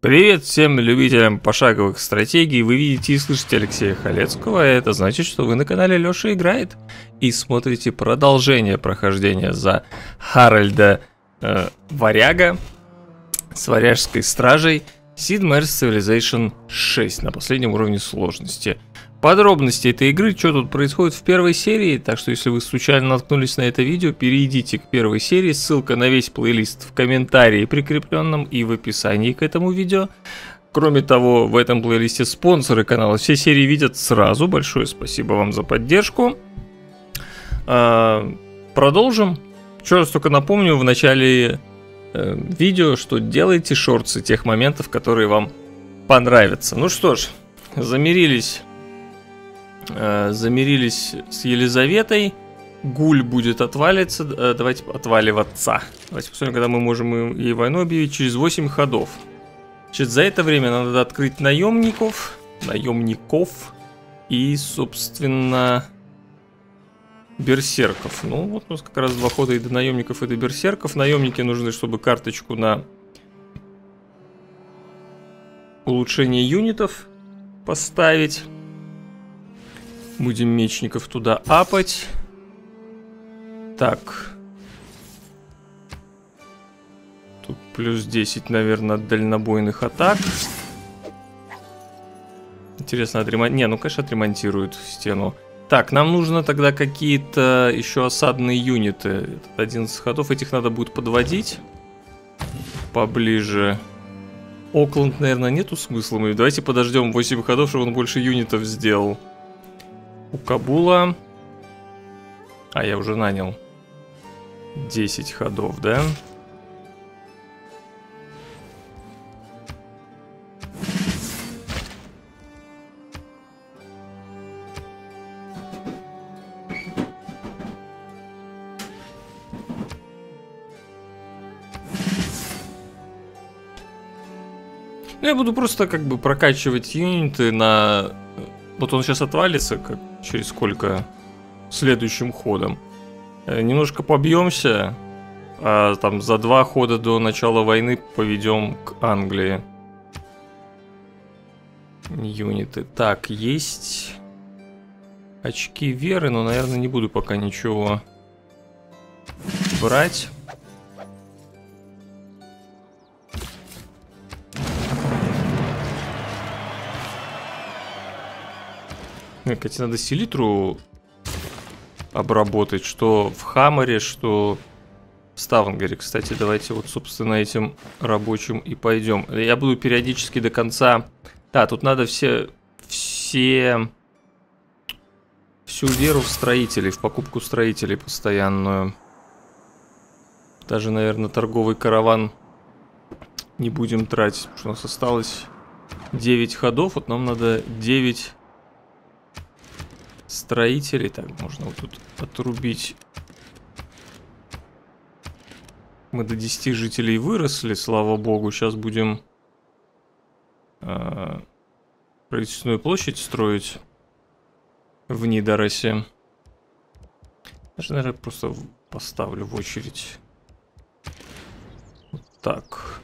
Привет всем любителям пошаговых стратегий. Вы видите и слышите Алексея Халецкого, а это значит, что вы на канале Леша Играет и смотрите продолжение прохождения за Харальда э, Варяга с Варяжской Стражей Sid Meier's Civilization 6 на последнем уровне сложности подробности этой игры, что тут происходит в первой серии, так что если вы случайно наткнулись на это видео, перейдите к первой серии, ссылка на весь плейлист в комментарии прикрепленном и в описании к этому видео. Кроме того, в этом плейлисте спонсоры канала все серии видят сразу. Большое спасибо вам за поддержку. А, продолжим. Еще раз только напомню в начале э, видео, что делайте шорты тех моментов, которые вам понравятся. Ну что ж, замерились Э, замирились с Елизаветой. Гуль будет отвалиться. Э, давайте отваливаться. Давайте посмотрим, когда мы можем ей войну объявить. Через 8 ходов. Значит, за это время надо открыть наемников. Наемников. И, собственно, берсерков. Ну, вот у нас как раз два хода и до наемников, и до берсерков. Наемники нужны, чтобы карточку на улучшение юнитов поставить. Будем мечников туда апать. Так. Тут плюс 10, наверное, дальнобойных атак. Интересно, отремонт... Не, ну, конечно, отремонтируют стену. Так, нам нужно тогда какие-то еще осадные юниты. 11 ходов, этих надо будет подводить поближе. Окленд, наверное, нету смысла. Мы давайте подождем 8 ходов, чтобы он больше юнитов сделал. У Кабула... А, я уже нанял 10 ходов, да? Ну, я буду просто как бы прокачивать юниты на вот он сейчас отвалится, как через сколько следующим ходом. Э, немножко побьемся, а там за два хода до начала войны поведем к Англии. Юниты. Так, есть очки веры, но, наверное, не буду пока ничего брать. Мне, кстати, надо селитру обработать, что в Хаммере, что в Ставангере. Кстати, давайте вот, собственно, этим рабочим и пойдем. Я буду периодически до конца... Да, тут надо все... все всю веру в строителей, в покупку строителей постоянную. Даже, наверное, торговый караван не будем тратить, потому что у нас осталось 9 ходов. Вот нам надо 9 строителей. Так, можно вот тут отрубить. Мы до 10 жителей выросли, слава богу. Сейчас будем э, правительственную площадь строить в Нидоросе. Даже, наверное, просто поставлю в очередь. Вот так.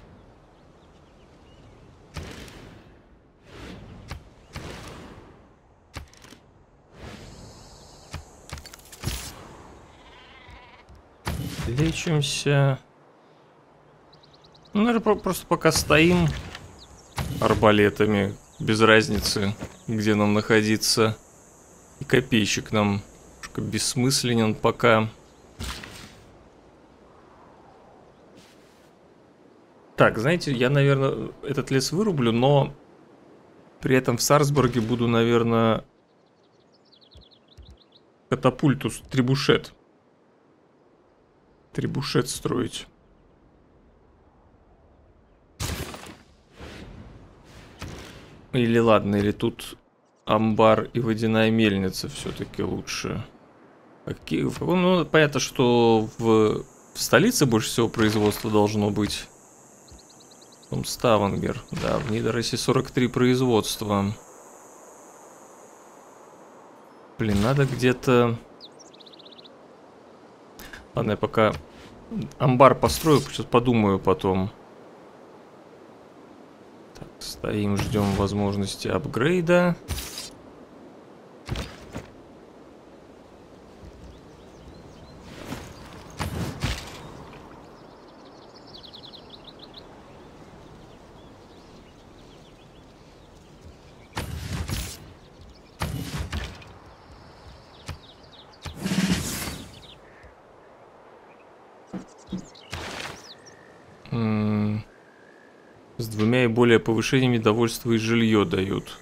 Лечимся. Ну, наверное, просто пока стоим арбалетами, без разницы, где нам находиться. И копейщик нам немножко бессмысленен пока. Так, знаете, я, наверное, этот лес вырублю, но при этом в Сарсбурге буду, наверное, катапультус, трибушет трибушет строить. Или ладно, или тут амбар и водяная мельница все-таки лучше. Какие, ну, понятно, что в, в столице больше всего производства должно быть. там Ставангер. Да, в Нидоросе 43 производства. Блин, надо где-то... Ладно, я пока амбар построю, сейчас подумаю потом. Так, стоим, ждем возможности апгрейда. повышениями довольства и жилье дают.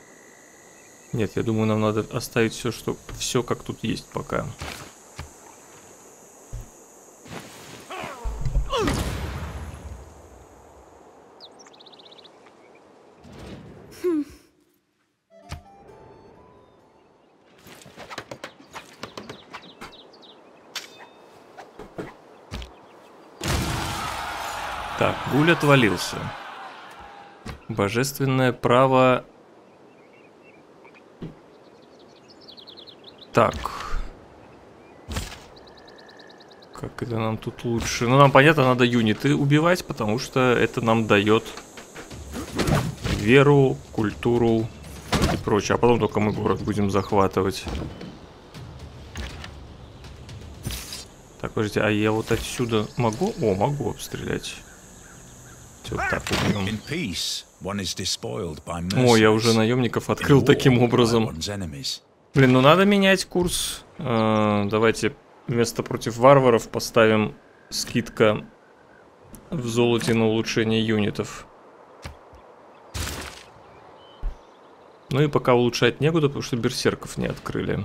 Нет, я думаю, нам надо оставить все, что все как тут есть пока. Так, Гуль отвалился. Божественное право... Так. Как это нам тут лучше? Ну, нам, понятно, надо юниты убивать, потому что это нам дает веру, культуру и прочее. А потом только мы город будем захватывать. Так, подождите, а я вот отсюда могу? О, могу обстрелять. вот так убьем. О, я уже наемников открыл таким образом. Блин, ну надо менять курс. Э, давайте вместо против варваров поставим скидка в золоте на улучшение юнитов. Ну и пока улучшать некуда, потому что берсерков не открыли.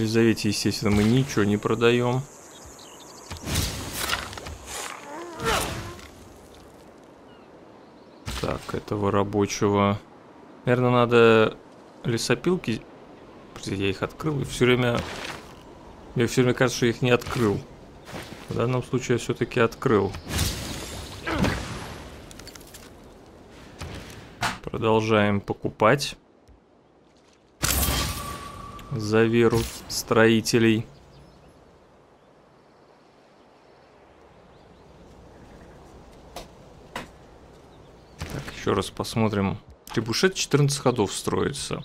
Елизавете, естественно, мы ничего не продаем. Так, этого рабочего... Наверное, надо лесопилки... Я их открыл, и все время... Мне все время кажется, что я их не открыл. В данном случае я все-таки открыл. Продолжаем покупать за веру строителей. Так, еще раз посмотрим. Трибушет 14 ходов строится.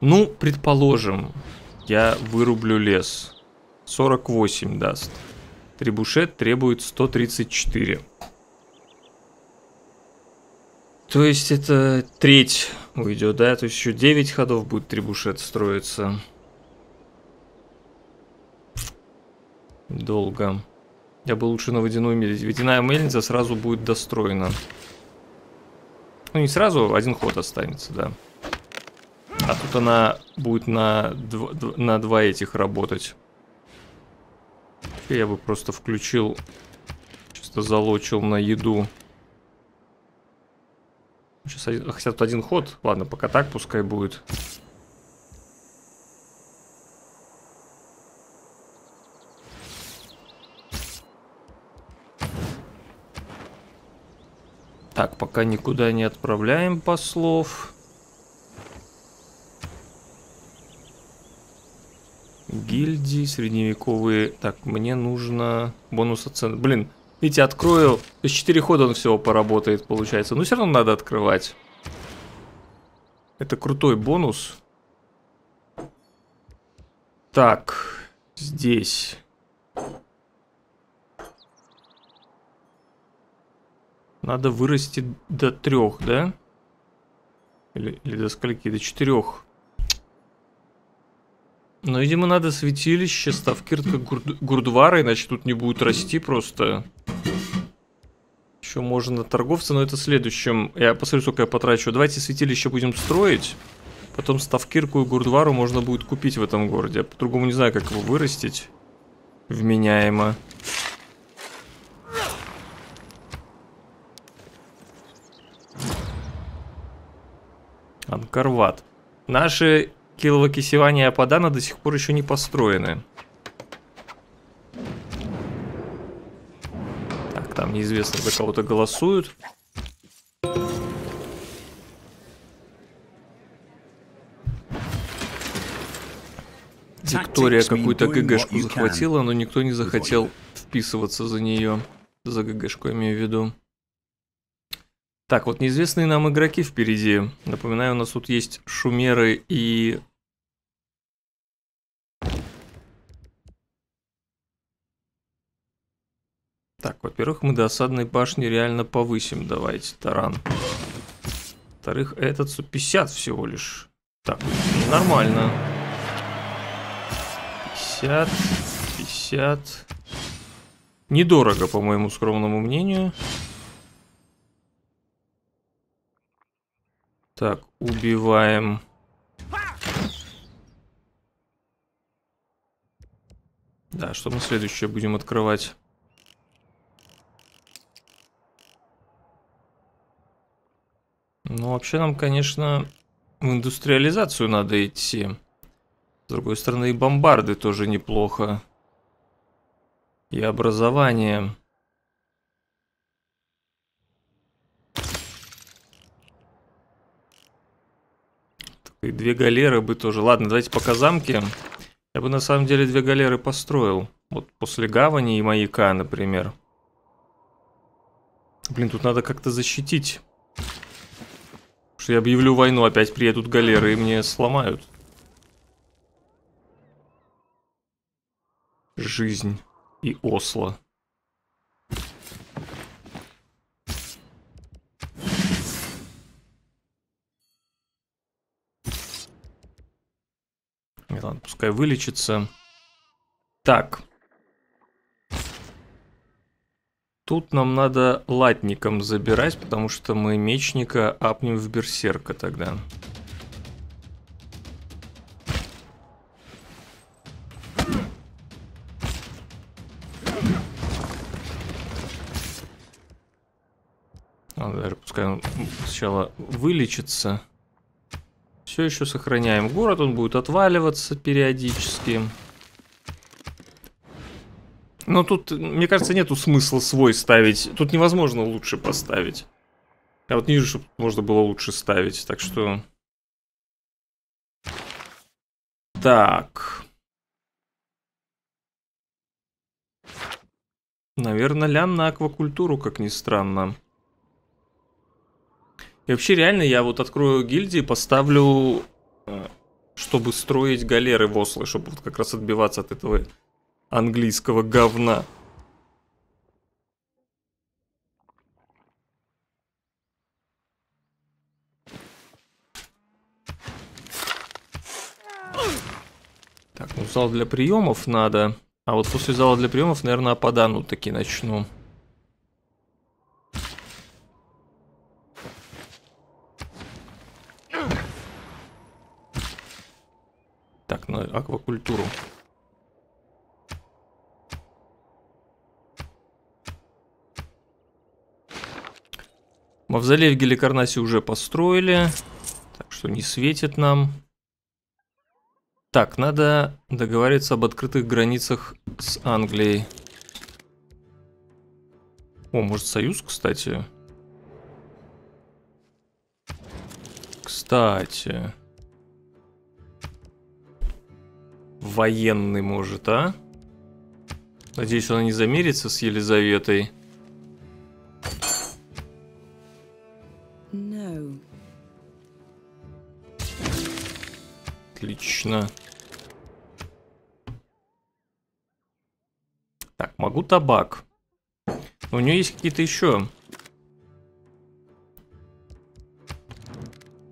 Ну, предположим, я вырублю лес. 48 даст. Трибушет требует 134. То есть это треть уйдет, да? То есть еще 9 ходов будет трибушет строиться. Долго. Я бы лучше на водяную мельницу. Водяная мельница сразу будет достроена. Ну, не сразу, один ход останется, да. А тут она будет на, дв на два этих работать. Я бы просто включил, чисто залочил на еду. Сейчас один, хотя тут один ход. Ладно, пока так пускай будет. Так, пока никуда не отправляем послов. Гильдии, средневековые. Так, мне нужно бонус оценки. Блин, Видите, открою. То есть 4 хода он всего поработает, получается. Но ну, все равно надо открывать. Это крутой бонус. Так, здесь. Надо вырасти до трех, да? Или, или до скольки? До четырех. Ну, видимо, надо святилище, ставкирка, гурд, гурдвара, иначе тут не будет расти просто. Еще можно торговца, но это следующим. Я посмотрю, сколько я потрачу. Давайте святилище будем строить. Потом ставкирку и гурдвару можно будет купить в этом городе. по-другому не знаю, как его вырастить. Вменяемо. Анкарват. Наши Килова Кисевания и Ападана до сих пор еще не построены. там неизвестно за кого-то голосуют. Виктория какую-то ГГшку захватила, но никто не захотел вписываться за нее. За ГГшку, я имею в виду. Так, вот неизвестные нам игроки впереди. Напоминаю, у нас тут есть шумеры и Так, во-первых, мы до осадной башни реально повысим. Давайте, таран. Во-вторых, этот 50 всего лишь. Так, нормально. 50, 50. Недорого, по моему скромному мнению. Так, убиваем. Да, что мы следующее будем открывать? Ну, вообще нам, конечно, в индустриализацию надо идти. С другой стороны, и бомбарды тоже неплохо. И образование. И две галеры бы тоже. Ладно, давайте пока замки. Я бы на самом деле две галеры построил. Вот после гавани и маяка, например. Блин, тут надо как-то защитить что я объявлю войну, опять приедут галеры и мне сломают. Жизнь и Осло. Нет, ладно, пускай вылечится. Так. Тут нам надо латником забирать, потому что мы мечника апнем в берсерка тогда. Надо, пускай он сначала вылечится. Все еще сохраняем город, он будет отваливаться периодически. Периодически. Но тут, мне кажется, нету смысла свой ставить. Тут невозможно лучше поставить. Я вот не вижу, чтобы можно было лучше ставить, так что... Так. Наверное, Лян на аквакультуру, как ни странно. И вообще, реально, я вот открою гильдии, поставлю, э, чтобы строить галеры в Осло, чтобы вот как раз отбиваться от этого английского говна. Так, ну зал для приемов надо. А вот после зала для приемов, наверное, опадану таки начну. Так, на ну, аквакультуру. Мавзолей в Геликарнасе уже построили, так что не светит нам. Так, надо договориться об открытых границах с Англией. О, может союз, кстати? Кстати. Военный, может, а? Надеюсь, он не замерится с Елизаветой. Отлично. Так, могу табак. у нее есть какие-то еще.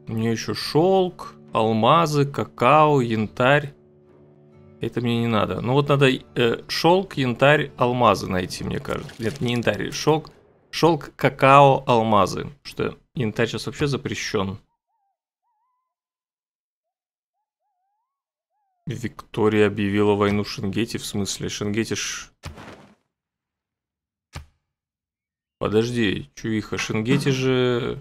У нее еще шелк, алмазы, какао, янтарь. Это мне не надо. Ну вот надо э, шелк, янтарь, алмазы найти, мне кажется. Нет, не янтарь, шелк. Шелк, какао, алмазы. Что янтарь сейчас вообще запрещен. Виктория объявила войну Шенгете, в смысле? Шенгете ж... Подожди, чувиха, Шенгете же...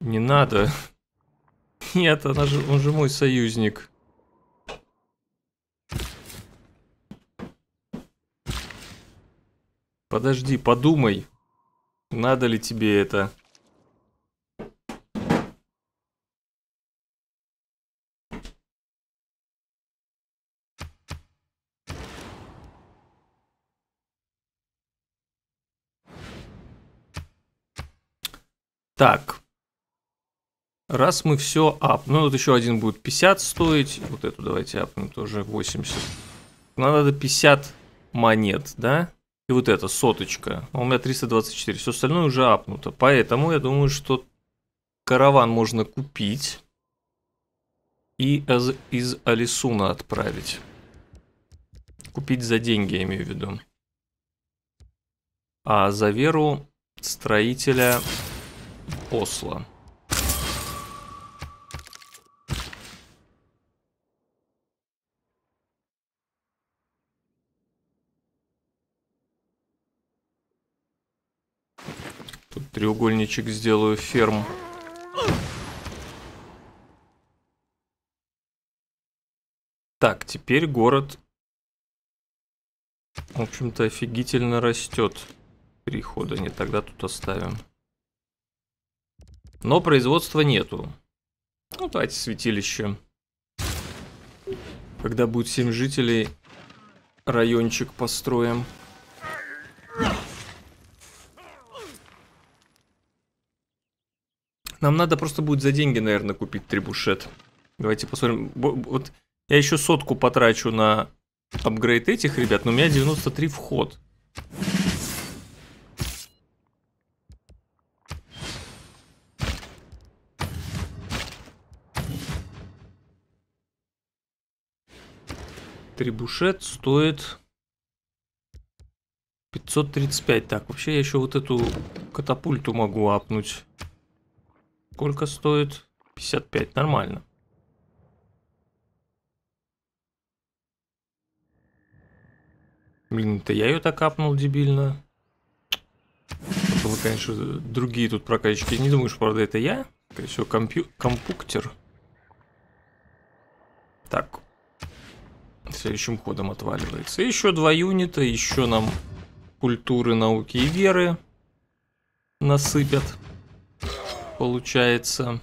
Не надо. Нет, она же, он же мой союзник. Подожди, подумай, надо ли тебе это... Так. Раз мы все ап. Ну, вот еще один будет 50 стоить. Вот эту давайте апнем тоже 80. Нам надо 50 монет, да? И вот эта соточка. А у меня 324. Все остальное уже апнуто. Поэтому я думаю, что караван можно купить. И из, из Алисуна отправить. Купить за деньги, я имею в виду. А за веру строителя Осло. Тут треугольничек сделаю ферму. Так, теперь город, в общем-то, офигительно растет. Перехода не тогда тут оставим. Но производства нету. Ну, давайте святилище. Когда будет 7 жителей, райончик построим. Нам надо просто будет за деньги, наверное, купить трибушет. Давайте посмотрим. Вот я еще сотку потрачу на апгрейд этих ребят, но у меня 93 вход. Трибушет стоит 535. Так, вообще я еще вот эту катапульту могу апнуть. Сколько стоит? 55. Нормально. Блин, это я ее так апнул дебильно. Было, конечно, другие тут прокачки. Не думаешь, правда, это я? Скорее всего, компью... компуктер. Так, Следующим ходом отваливается. еще два юнита, еще нам культуры, науки и веры насыпят. Получается.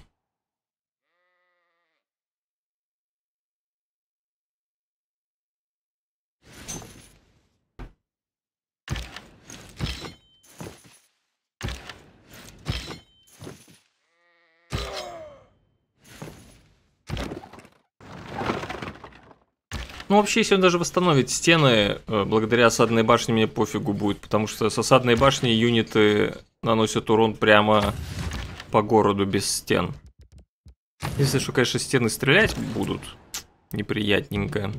Ну, вообще, если он даже восстановит стены, э, благодаря осадной башне мне пофигу будет, потому что с осадной башней юниты наносят урон прямо по городу без стен. Если что, конечно, стены стрелять будут неприятненько.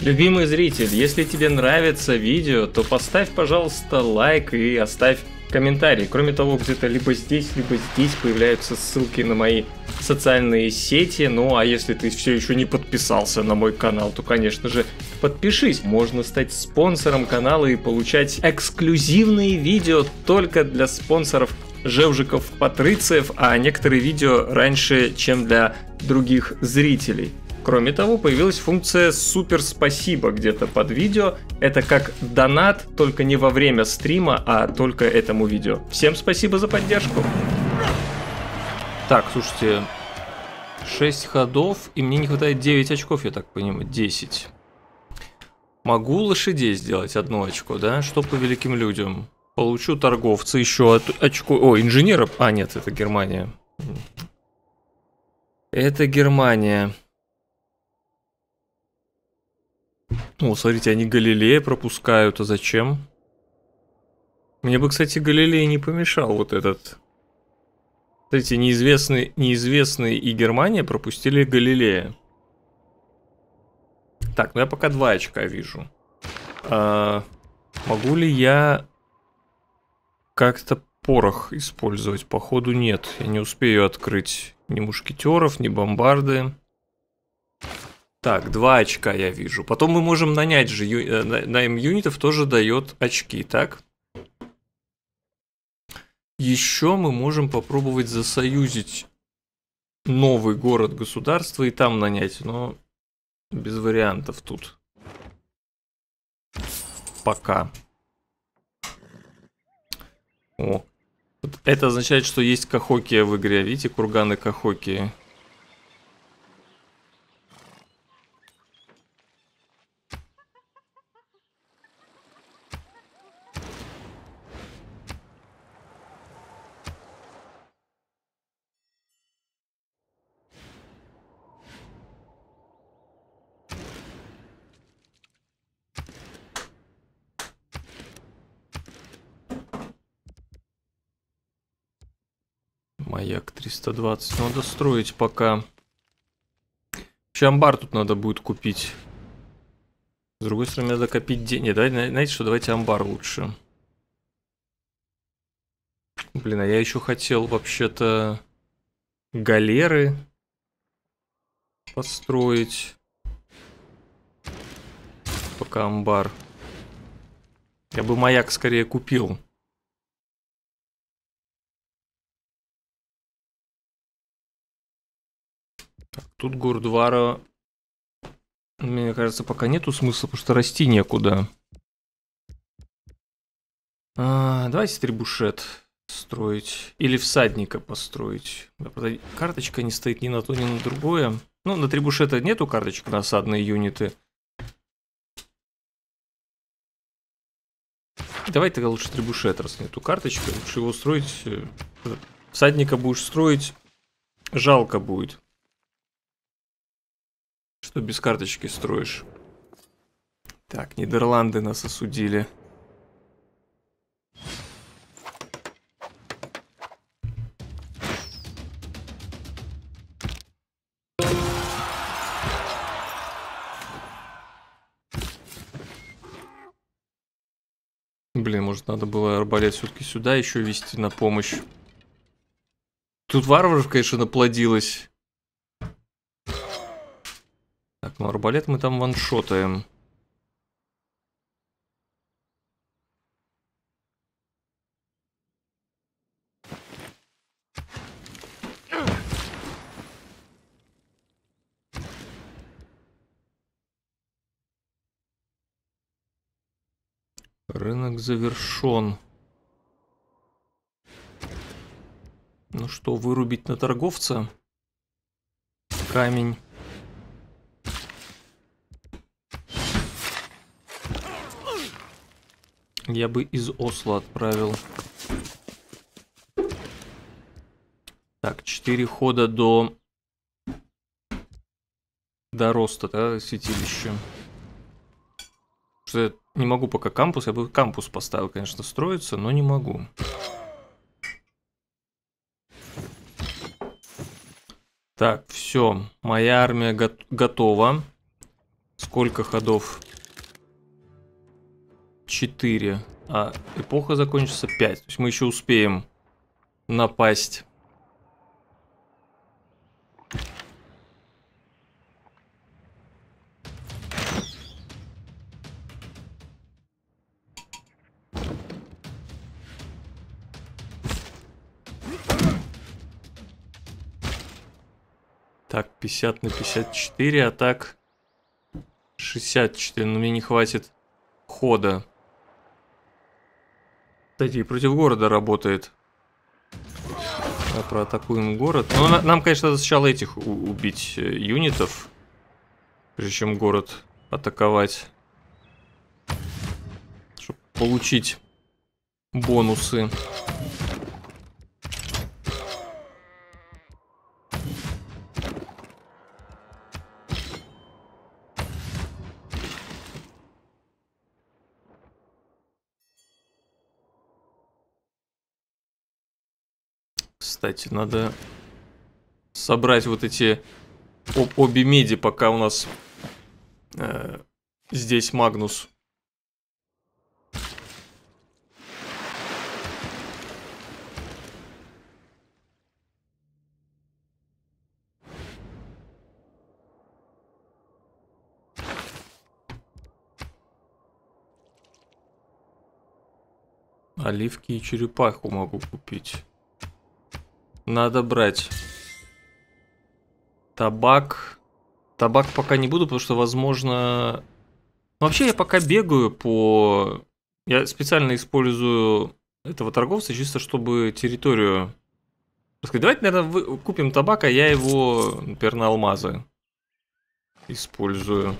Любимый зритель, если тебе нравится видео, то поставь, пожалуйста, лайк и оставь комментарии. Кроме того, где-то либо здесь, либо здесь появляются ссылки на мои социальные сети. Ну а если ты все еще не подписался на мой канал, то, конечно же, подпишись. Можно стать спонсором канала и получать эксклюзивные видео только для спонсоров Жевжиков Патрицев, а некоторые видео раньше, чем для других зрителей. Кроме того, появилась функция «Супер спасибо» где-то под видео. Это как донат, только не во время стрима, а только этому видео. Всем спасибо за поддержку! Так, слушайте, 6 ходов, и мне не хватает 9 очков, я так понимаю, 10. Могу лошадей сделать одно очко, да? Что по великим людям? Получу торговца еще от очко... О, инженера... А, нет, это Германия. Это Германия. Ну, О, смотрите, они Галилея пропускают, а зачем? Мне бы, кстати, Галилей не помешал вот этот. Смотрите, неизвестный, неизвестный и Германия пропустили Галилея. Так, ну я пока два очка вижу. А, могу ли я как-то порох использовать? Походу нет, я не успею открыть ни мушкетеров, ни бомбарды. Так, два очка я вижу. Потом мы можем нанять же, ю... Э, найм юнитов тоже дает очки, так? Еще мы можем попробовать засоюзить новый город государства и там нанять, но без вариантов тут. Пока. О. Это означает, что есть кахокия в игре. А видите, курганы кахокии. Маяк 320. Ну, надо строить пока. амбар тут надо будет купить. С другой стороны, надо копить деньги. Давайте, знаете что, давайте амбар лучше. Блин, а я еще хотел вообще-то галеры построить. Пока амбар. Я бы маяк скорее купил. Тут Гурдвара, мне кажется, пока нету смысла, потому что расти некуда. А, давайте трибушет строить. Или всадника построить. карточка не стоит ни на то, ни на другое. Ну, на трибушета нету карточек на осадные юниты. Давай тогда лучше трибушет, раз нету карточки. Лучше его строить. Э, всадника будешь строить. Жалко будет что без карточки строишь. Так, Нидерланды нас осудили. Блин, может надо было арбалет все-таки сюда еще вести на помощь. Тут варваров, конечно, наплодилось. Но ну, арбалет мы там ваншотаем. Рынок завершен. Ну что, вырубить на торговца? Камень. Я бы из Осло отправил. Так, 4 хода до... До роста, да, святилища. Что я не могу пока кампус. Я бы кампус поставил, конечно, строится, но не могу. Так, все. Моя армия го готова. Сколько ходов? 4, а эпоха закончится 5. То есть мы еще успеем напасть. Так, 50 на 54, а так 64, но ну, мне не хватит хода. Кстати, против города работает. Да, проатакуем город. Но ну, на, нам, конечно, надо сначала этих убить э, юнитов. Прежде чем город атаковать. Чтобы получить Бонусы. Кстати, надо собрать вот эти об обе меди, пока у нас э, здесь Магнус. Оливки и черепаху могу купить. Надо брать. Табак. Табак пока не буду, потому что, возможно... Ну, вообще, я пока бегаю по... Я специально использую этого торговца, чисто чтобы территорию... давайте, наверное, купим табак, а я его, например, на алмазы использую.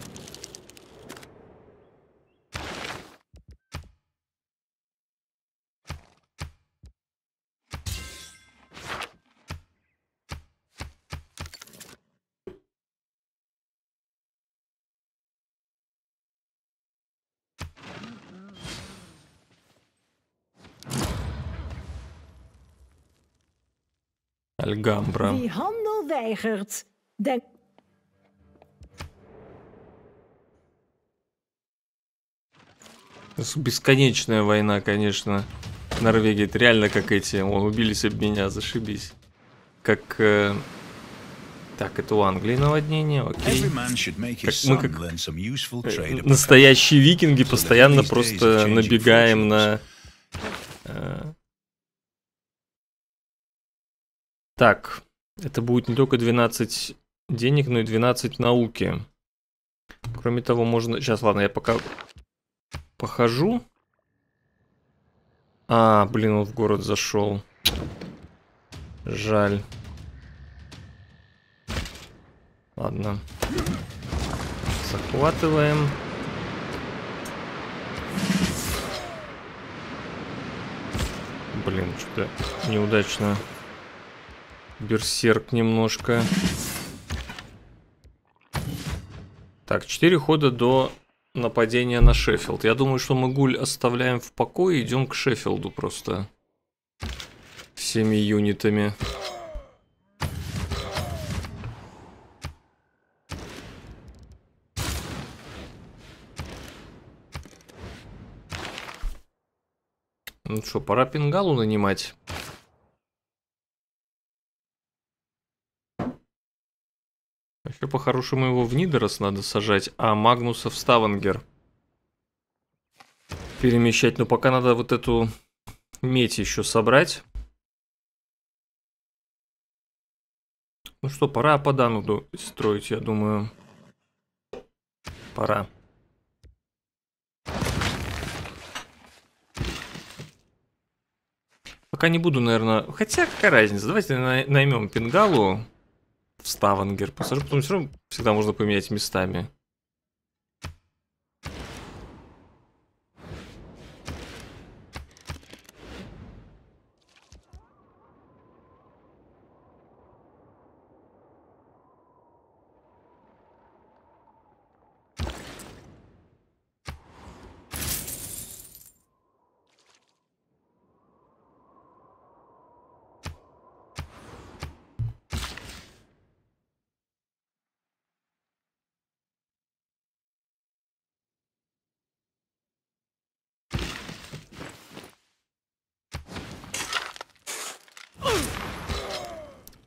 Альгамбра. Бесконечная война, конечно. Норвегия, это реально как эти. Вон, убились об меня, зашибись. Как... Э... Так, это у Англии наводнение, окей. Как мы как э, настоящие викинги постоянно просто набегаем на... Э... Так, это будет не только 12 денег, но и 12 науки. Кроме того, можно... Сейчас, ладно, я пока похожу. А, блин, он в город зашел. Жаль. Ладно. Захватываем. Блин, что-то неудачно. Берсерк немножко. Так, 4 хода до нападения на Шеффилд. Я думаю, что мы Гуль оставляем в покое, и идем к Шеффилду просто. Всеми юнитами. Ну что, пора Пингалу нанимать. Еще по-хорошему, его в Нидерос надо сажать, а Магнуса в Ставангер перемещать. Но пока надо вот эту медь еще собрать. Ну что, пора по Дануду строить, я думаю. Пора. Пока не буду, наверное... Хотя, какая разница, давайте наймем Пингалу в Ставангер. Посажу, потом все равно всегда можно поменять местами.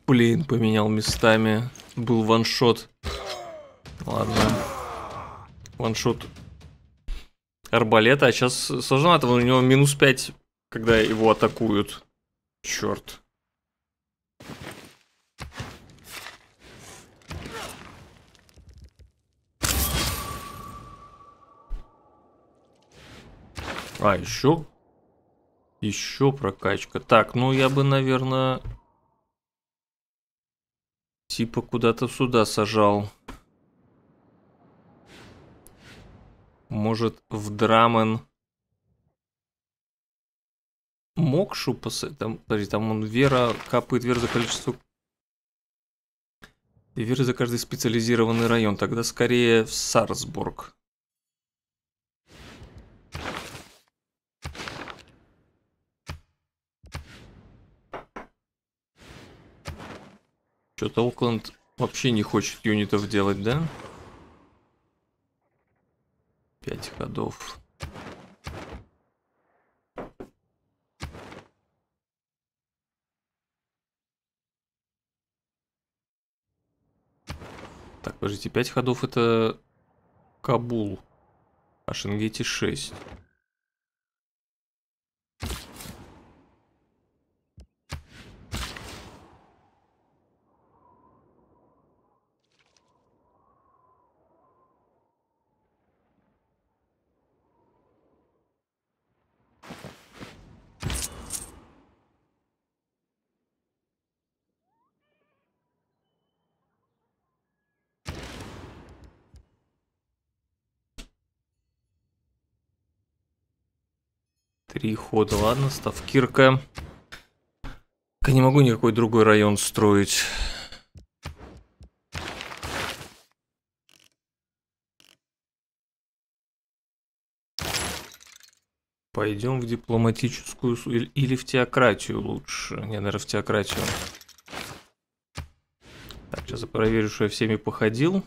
Блин, поменял местами. Был ваншот. Ладно. Ваншот арбалета, а сейчас сложновато. У него минус 5, когда его атакуют. Черт. А, еще? Еще прокачка. Так, ну я бы, наверное... Типа куда-то сюда сажал. Может, в Драмен... Мокшу посадить? Там, подожди, там он Вера капает Вера за количество... И Вера за каждый специализированный район. Тогда скорее в Сарсбург. Что-то Окленд вообще не хочет юнитов делать, да? Пять ходов. Так, подождите, пять ходов это Кабул. А Шенгети 6. Три хода, ладно, ставкирка. Я не могу никакой другой район строить. Пойдем в дипломатическую или в теократию лучше. Не, наверное, в теократию. Так, сейчас я проверю, что я всеми походил.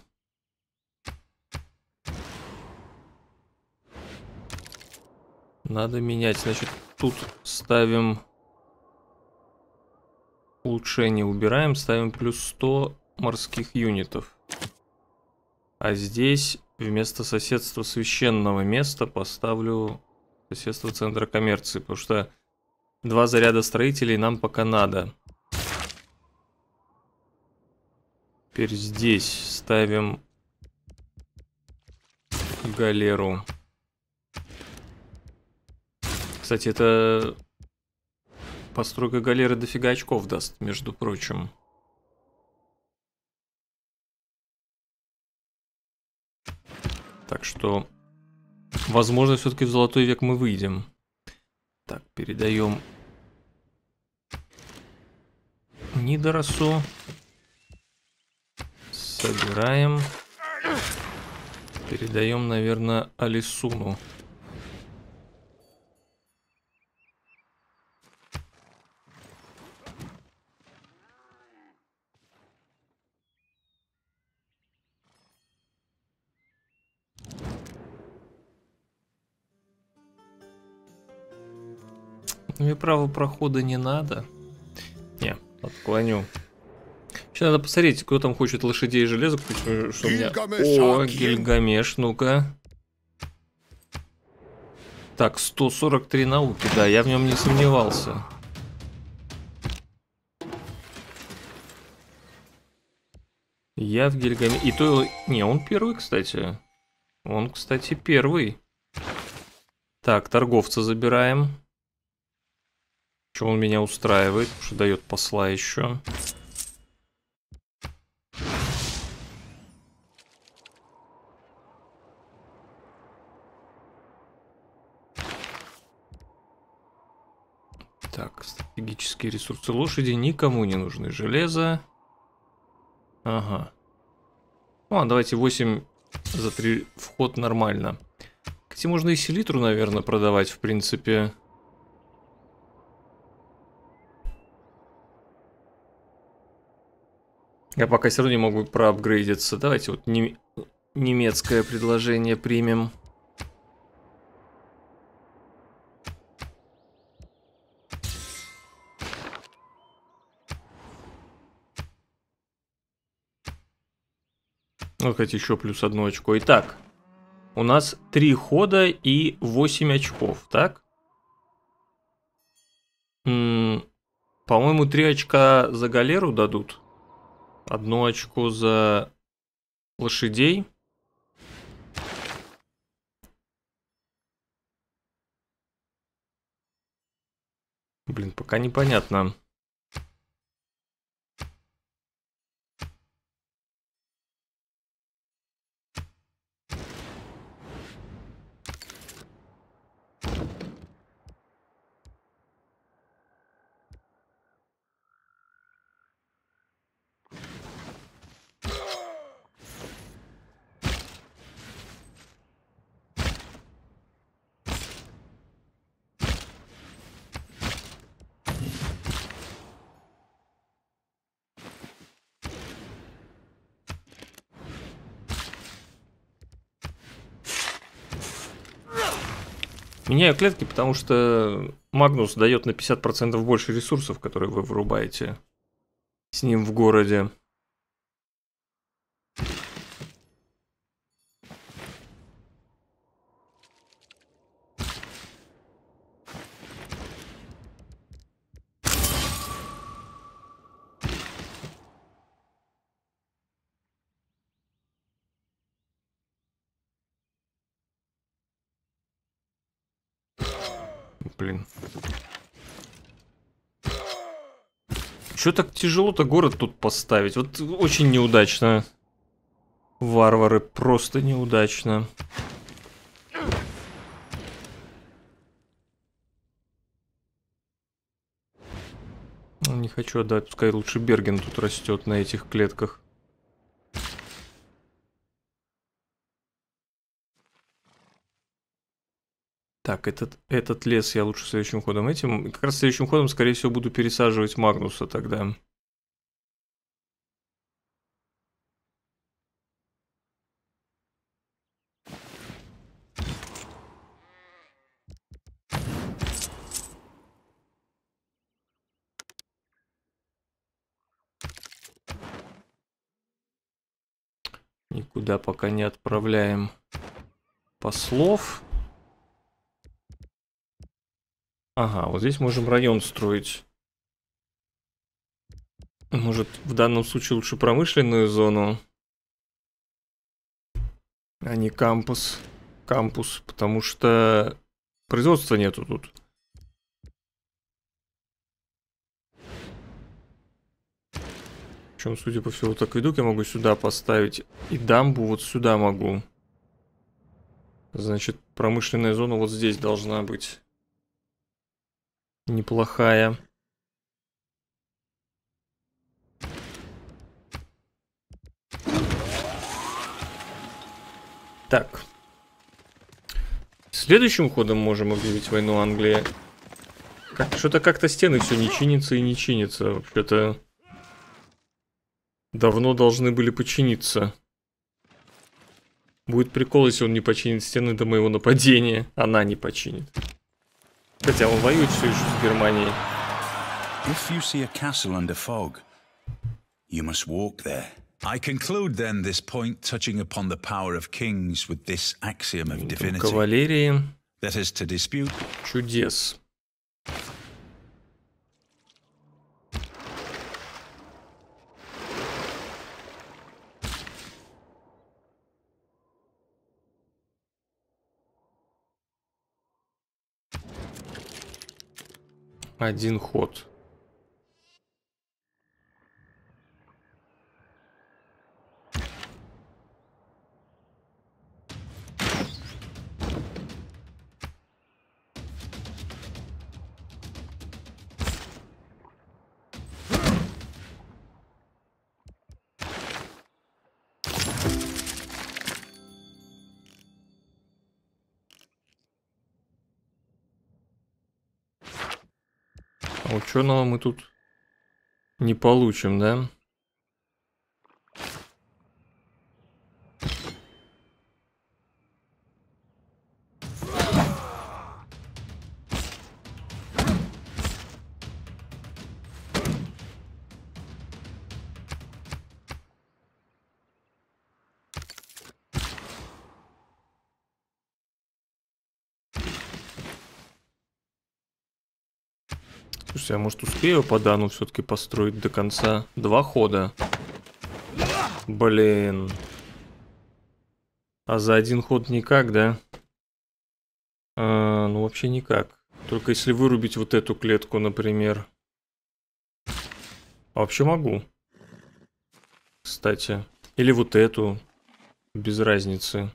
Надо менять. Значит, тут ставим улучшение. Убираем, ставим плюс 100 морских юнитов. А здесь вместо соседства священного места поставлю соседство центра коммерции. Потому что два заряда строителей нам пока надо. Теперь здесь ставим галеру. Кстати, это постройка галеры дофига очков даст, между прочим. Так что, возможно, все-таки в золотой век мы выйдем. Так, передаем Нидоросу. Собираем. Передаем, наверное, Алисуну. право прохода не надо. Не, отклоню. Еще надо посмотреть, кто там хочет лошадей и железо, э, что, у меня... О, Гильгамеш, ну-ка. Так, 143 науки, да, я в нем не сомневался. Я в Гильгаме... И то... Не, он первый, кстати. Он, кстати, первый. Так, торговца забираем. Что он меня устраивает, что дает посла еще. Так, стратегические ресурсы лошади никому не нужны. Железо. Ага. Ну, а давайте 8 за 3 вход нормально. Кстати, можно и селитру, наверное, продавать, в принципе. Я пока все равно не могу проапгрейдиться. Давайте вот нем... немецкое предложение примем. Ну, хоть еще плюс одно очко. Итак, у нас три хода и 8 очков, так? По-моему, три очка за галеру дадут. Одну очку за лошадей. Блин, пока непонятно. Меняю клетки, потому что Магнус дает на 50% больше ресурсов, которые вы вырубаете с ним в городе. Блин. Чё так тяжело-то город тут поставить? Вот очень неудачно. Варвары, просто неудачно. Не хочу отдать, пускай лучше Берген тут растет на этих клетках. Так, этот, этот лес я лучше следующим ходом этим. как раз следующим ходом, скорее всего, буду пересаживать Магнуса тогда. Никуда пока не отправляем послов. Ага, вот здесь можем район строить. Может, в данном случае лучше промышленную зону, а не кампус. Кампус, потому что производства нету тут. Причем, судя по всему, так веду, я могу сюда поставить. И дамбу вот сюда могу. Значит, промышленная зона вот здесь должна быть неплохая. Так. Следующим ходом можем объявить войну Англии. Как, что-то как-то стены все не чинится и не чинится. Вообще-то давно должны были починиться. Будет прикол, если он не починит стены до моего нападения. Она не починит. Хотя он воюет все еще с Германией. If you see a castle under fog, you must walk there. I conclude then this point touching upon the power of kings with this axiom of divinity. Кавалерии. That is to dispute. Чудес. один ход. Вот что нам мы тут не получим, да? Слушай, я, а может, успею по дану все-таки построить до конца? Два хода. Блин. А за один ход никак, да? А, ну, вообще никак. Только если вырубить вот эту клетку, например. А вообще могу. Кстати. Или вот эту. Без разницы.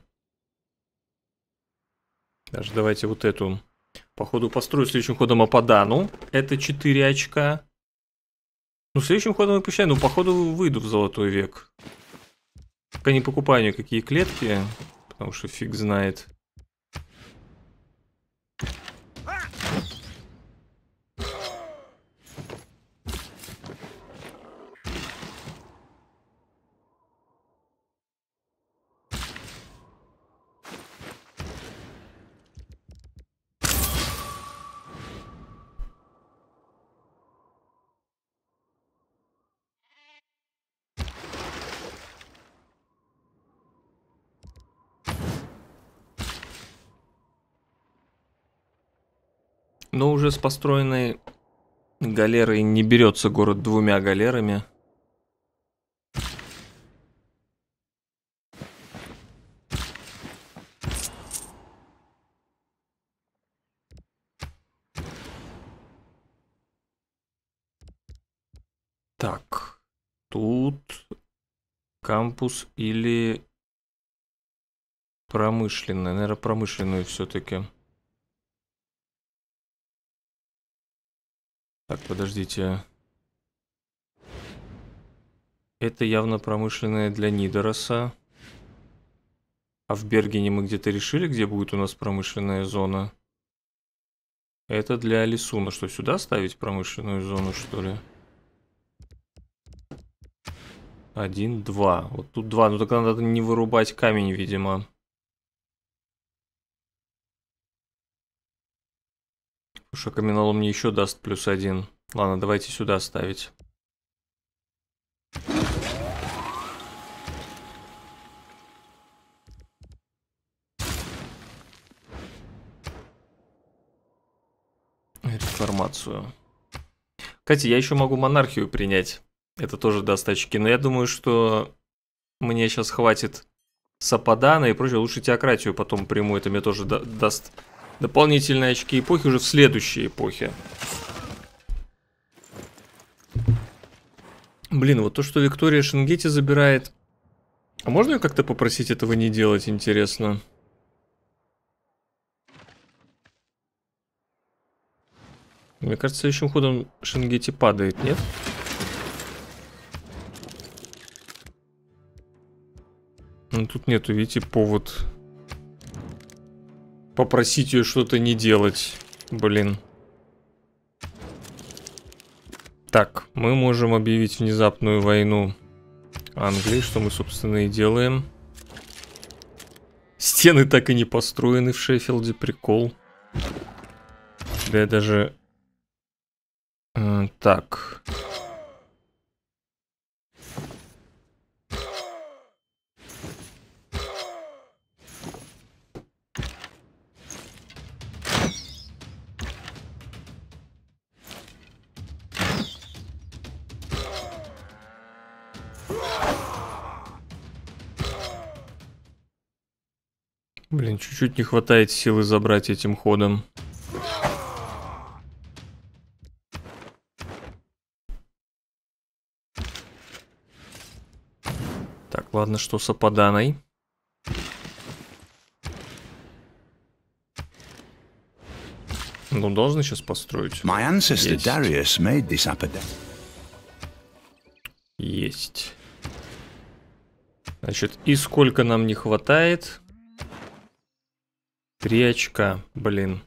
Даже давайте вот эту. Походу построю следующим ходом Ападану. Это 4 очка. Ну, следующим ходом и пущай. Ну, походу выйду в золотой век. Пока не покупаю никакие клетки, потому что фиг знает. Но уже с построенной галерой не берется город двумя галерами. Так, тут кампус или промышленная, наверное, промышленную все-таки. Так, подождите. Это явно промышленное для Нидороса. А в Бергене мы где-то решили, где будет у нас промышленная зона? Это для Лисуна. Что, сюда ставить промышленную зону, что ли? Один, два. Вот тут два. Ну так надо не вырубать камень, видимо. Слушай, каменолом мне еще даст плюс один. Ладно, давайте сюда ставить. Реформацию. Кстати, я еще могу монархию принять. Это тоже даст очки. Но я думаю, что мне сейчас хватит Сападана и прочее. Лучше теократию потом приму. Это мне тоже да даст дополнительные очки эпохи уже в следующей эпохе. Блин, вот то, что Виктория Шенгети забирает... А можно ее как-то попросить этого не делать, интересно? Мне кажется, следующим ходом Шенгети падает, нет? Ну, тут нету, видите, повод попросить ее что-то не делать. Блин. Так, мы можем объявить внезапную войну Англии, что мы, собственно, и делаем. Стены так и не построены в Шеффилде, прикол. Да я даже... Э, так, чуть-чуть не хватает силы забрать этим ходом. Так, ладно, что с опаданой? Ну, должны сейчас построить. My ancestor Есть. Darius made this Apadan. Есть. Значит, и сколько нам не хватает? Три очка, блин.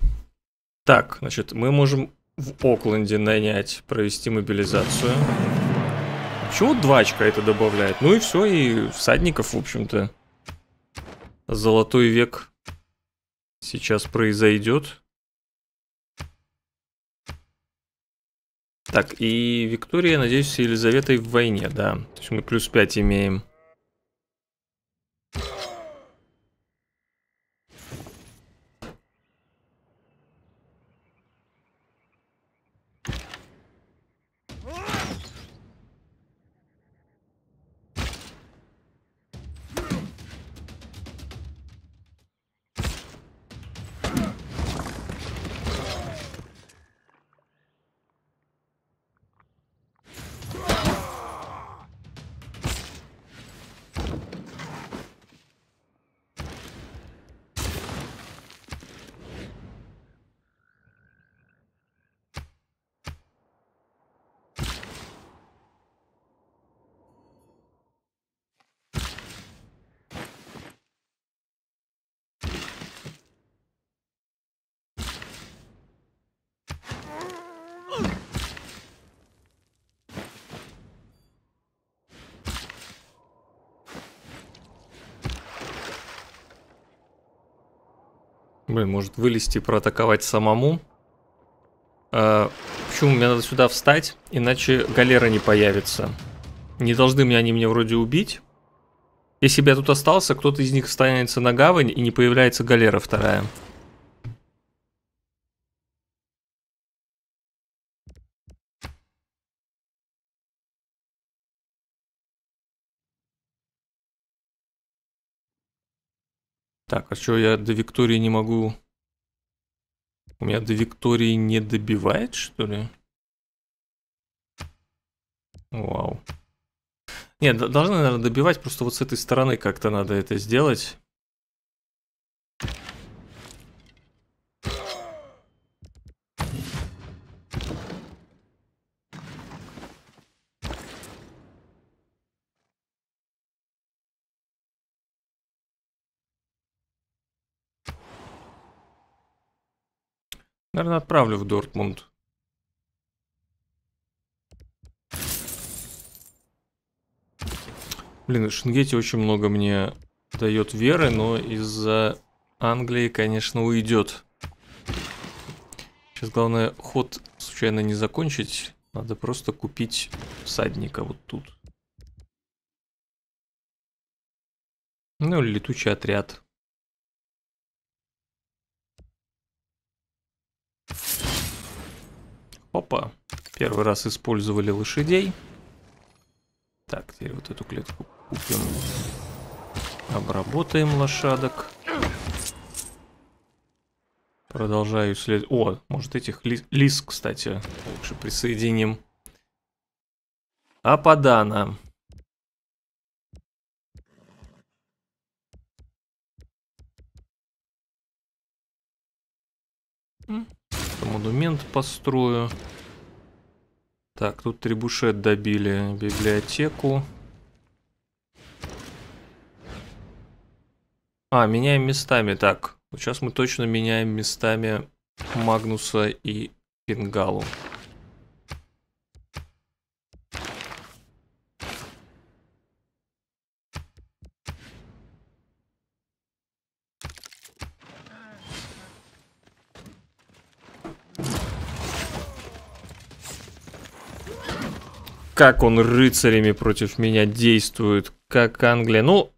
Так, значит, мы можем в Окленде нанять, провести мобилизацию. Чего два очка это добавляет? Ну и все, и всадников, в общем-то. Золотой век сейчас произойдет. Так, и Виктория, надеюсь, с Елизаветой в войне, да. То есть мы плюс 5 имеем. Блин, может вылезти и проатаковать самому? А, почему мне надо сюда встать? Иначе галера не появится. Не должны меня они мне вроде убить. Если бы я тут остался, кто-то из них останется на гавань и не появляется галера вторая. Так, а что я до Виктории не могу... У меня до Виктории не добивает, что ли? Вау. Нет, должны, наверное, добивать, просто вот с этой стороны как-то надо это сделать. Наверное, отправлю в Дортмунд. Блин, Шенгети очень много мне дает веры, но из-за Англии, конечно, уйдет. Сейчас главное ход случайно не закончить. Надо просто купить всадника вот тут. Ну, летучий отряд. Опа. Первый раз использовали лошадей. Так, теперь вот эту клетку купим. Обработаем лошадок. Продолжаю след... О, может этих ли... лис, кстати, лучше присоединим. Ападана. Mm-hmm монумент построю. Так, тут трибушет добили библиотеку. А, меняем местами. Так, сейчас мы точно меняем местами Магнуса и Пингалу. как он рыцарями против меня действует, как Англия. Ну,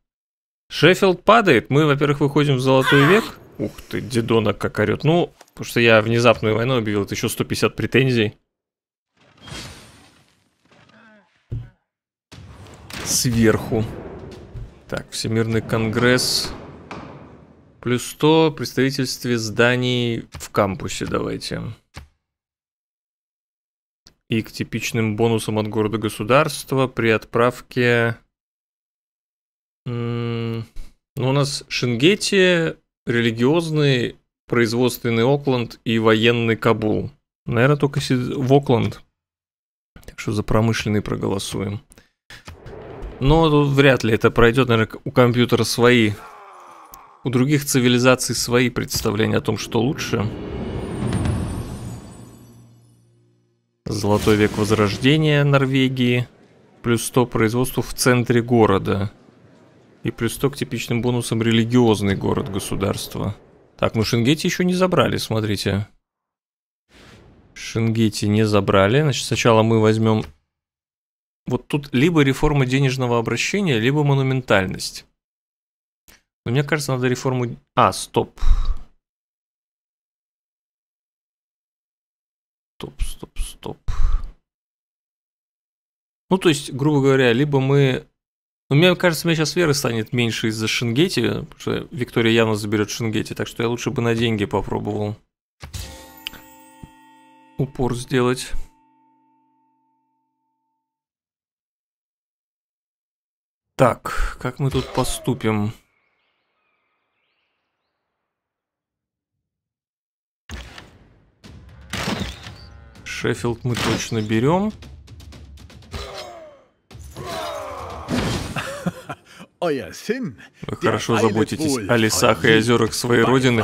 Шеффилд падает, мы, во-первых, выходим в золотой век. Ух ты, Дедона как орет. Ну, потому что я внезапную войну объявил, это еще 150 претензий. Сверху. Так, Всемирный конгресс. Плюс 100 представительстве зданий в кампусе давайте. Давайте и к типичным бонусам от города-государства при отправке... Ну, у нас Шенгети, религиозный, производственный Окленд и военный Кабул. Наверное, только в Окленд. Так что за промышленный проголосуем. Но тут вряд ли это пройдет, наверное, у компьютера свои. У других цивилизаций свои представления о том, что лучше. Золотой век возрождения Норвегии. Плюс 100 производству в центре города. И плюс 100 к типичным бонусам религиозный город государства. Так, ну Шенгети еще не забрали, смотрите. Шенгети не забрали. Значит, сначала мы возьмем... Вот тут либо реформа денежного обращения, либо монументальность. Но мне кажется, надо реформу... А, стоп. Стоп. стоп, стоп, стоп. Ну, то есть, грубо говоря, либо мы... Ну, мне кажется, мне сейчас веры станет меньше из-за Шенгети, потому что Виктория явно заберет Шенгети, так что я лучше бы на деньги попробовал упор сделать. Так, как мы тут поступим? Шеффилд мы точно берем. А Вы хорошо заботитесь о лесах и озерах своей родины,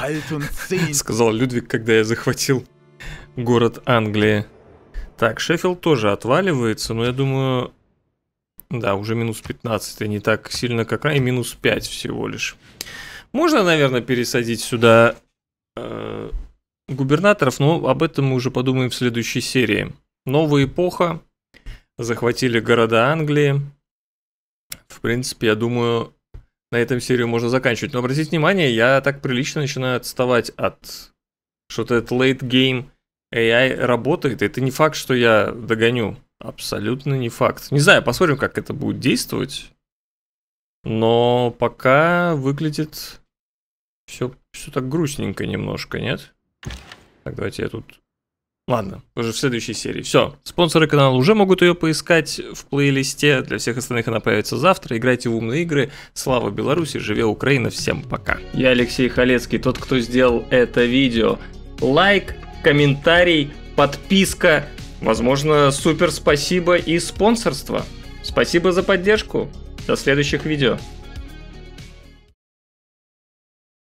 сказал Людвиг, когда я захватил город Англии. Так, Шеффилд тоже отваливается, но я думаю... Да, уже минус 15, и не так сильно, как ранее, минус 5 всего лишь. Можно, наверное, пересадить сюда э, губернаторов, но об этом мы уже подумаем в следующей серии. Новая эпоха, захватили города Англии. В принципе, я думаю, на этом серию можно заканчивать. Но обратите внимание, я так прилично начинаю отставать от... Что-то этот late game AI работает. Это не факт, что я догоню. Абсолютно не факт. Не знаю, посмотрим, как это будет действовать. Но пока выглядит все, все так грустненько немножко, нет? Так, давайте я тут... Ладно, уже в следующей серии. Все, спонсоры канала уже могут ее поискать в плейлисте. Для всех остальных она появится завтра. Играйте в умные игры. Слава Беларуси, живе Украина. Всем пока. Я Алексей Халецкий, тот, кто сделал это видео. Лайк, комментарий, подписка. Возможно, супер спасибо и спонсорство. Спасибо за поддержку. До следующих видео.